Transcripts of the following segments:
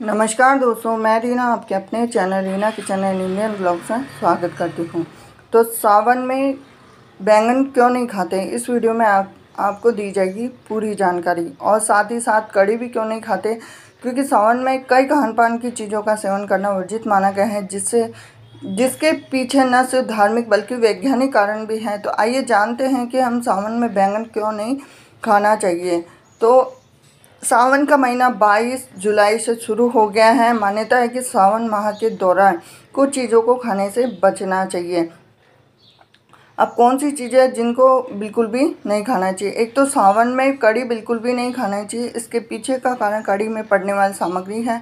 नमस्कार दोस्तों मैं रीना आपके अपने channel Reena kitchen and Indian blog से स्वागत करती हूँ तो सावन में बैंगन क्यों नहीं खाते इस वीडियो में आप आपको दी जाएगी पूरी जानकारी और साथ ही साथ कड़ी भी क्यों नहीं खाते क्योंकि सावन में कई खान पान की चीज़ों का सेवन करना वर्जित माना गया है जिससे जिसके पीछे न सिर्फ धार्मिक बल्कि वैज्ञानिक कारण भी हैं तो आइए जानते हैं कि हम सावन में बैंगन क्यों नहीं खाना चाहिए तो सावन का महीना 22 जुलाई से शुरू हो गया है मान्यता है कि सावन माह के दौरान कुछ चीज़ों को खाने से बचना चाहिए अब कौन सी चीज़ें हैं जिनको बिल्कुल भी नहीं खाना चाहिए एक तो सावन में कड़ी बिल्कुल भी नहीं खाना चाहिए इसके पीछे का कारण कड़ी में पड़ने वाली सामग्री है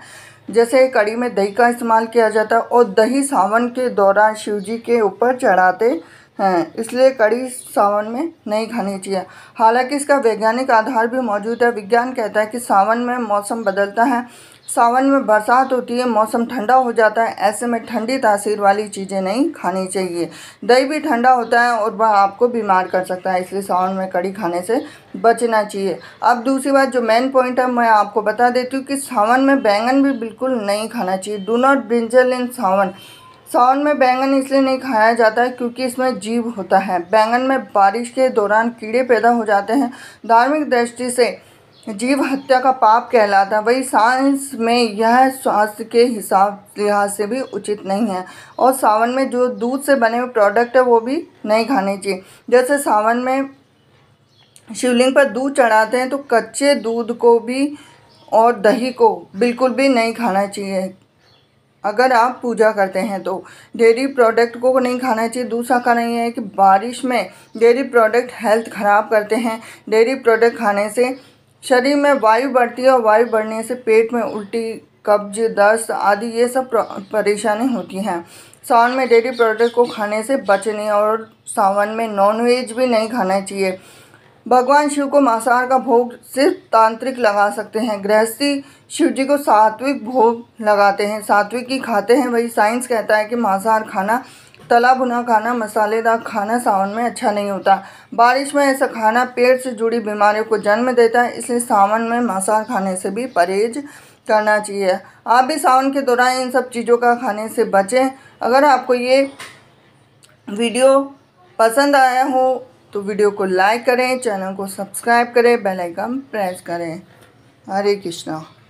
जैसे कड़ी में दही का इस्तेमाल किया जाता है और दही सावन के दौरान शिव जी के ऊपर चढ़ाते हैं इसलिए कड़ी सावन में नहीं खानी चाहिए हालांकि इसका वैज्ञानिक आधार भी मौजूद है विज्ञान कहता है कि सावन में मौसम बदलता है सावन में बरसात होती है मौसम ठंडा हो जाता है ऐसे में ठंडी तासीर वाली चीज़ें नहीं खानी चाहिए दही भी ठंडा होता है और वह आपको बीमार कर सकता है इसलिए सावन में कड़ी खाने से बचना चाहिए अब दूसरी बात जो मेन पॉइंट है मैं आपको बता देती हूँ कि सावन में बैंगन भी बिल्कुल नहीं खाना चाहिए do not brinjal in Sawan Sawan में बैंगन इसलिए नहीं खाया जाता है क्योंकि इसमें जीव होता है बैंगन में बारिश के दौरान कीड़े पैदा हो जाते हैं धार्मिक दृष्टि से जीव हत्या का पाप कहलाता है वही साइंस में यह स्वास्थ्य के हिसाब लिहाज से भी उचित नहीं है और सावन में जो दूध से बने हुए प्रोडक्ट है वो भी नहीं खाने चाहिए जैसे सावन में शिवलिंग पर दूध चढ़ाते हैं तो कच्चे दूध को भी और दही को बिल्कुल भी नहीं खाना चाहिए अगर आप पूजा करते हैं तो डेयरी प्रोडक्ट को नहीं खाना चाहिए दूसरा कारण ये है कि बारिश में डेयरी प्रोडक्ट हेल्थ ख़राब करते हैं डेयरी प्रोडक्ट खाने से शरीर में वायु बढ़ती है और वायु बढ़ने से पेट में उल्टी कब्ज दस्त आदि ये सब परेशानी होती हैं सावन में डेयरी प्रोडक्ट को खाने से बचने और सावन में नॉन भी नहीं खाना चाहिए भगवान शिव को मांसाहार का भोग सिर्फ तांत्रिक लगा सकते हैं गृहस्थी शिव जी को सात्विक भोग लगाते हैं सात्विक ही खाते हैं वही साइंस कहता है कि मांसाहार खाना तला भुना खाना मसालेदार खाना सावन में अच्छा नहीं होता बारिश में ऐसा खाना पेट से जुड़ी बीमारियों को जन्म देता है इसलिए सावन में मांसाहार खाने से भी परहेज करना चाहिए आप भी सावन के दौरान इन सब चीज़ों का खाने से बचें अगर आपको ये वीडियो पसंद आया हो तो वीडियो को लाइक करें चैनल को सब्सक्राइब करें बेल आइकन प्रेस करें हरे कृष्णा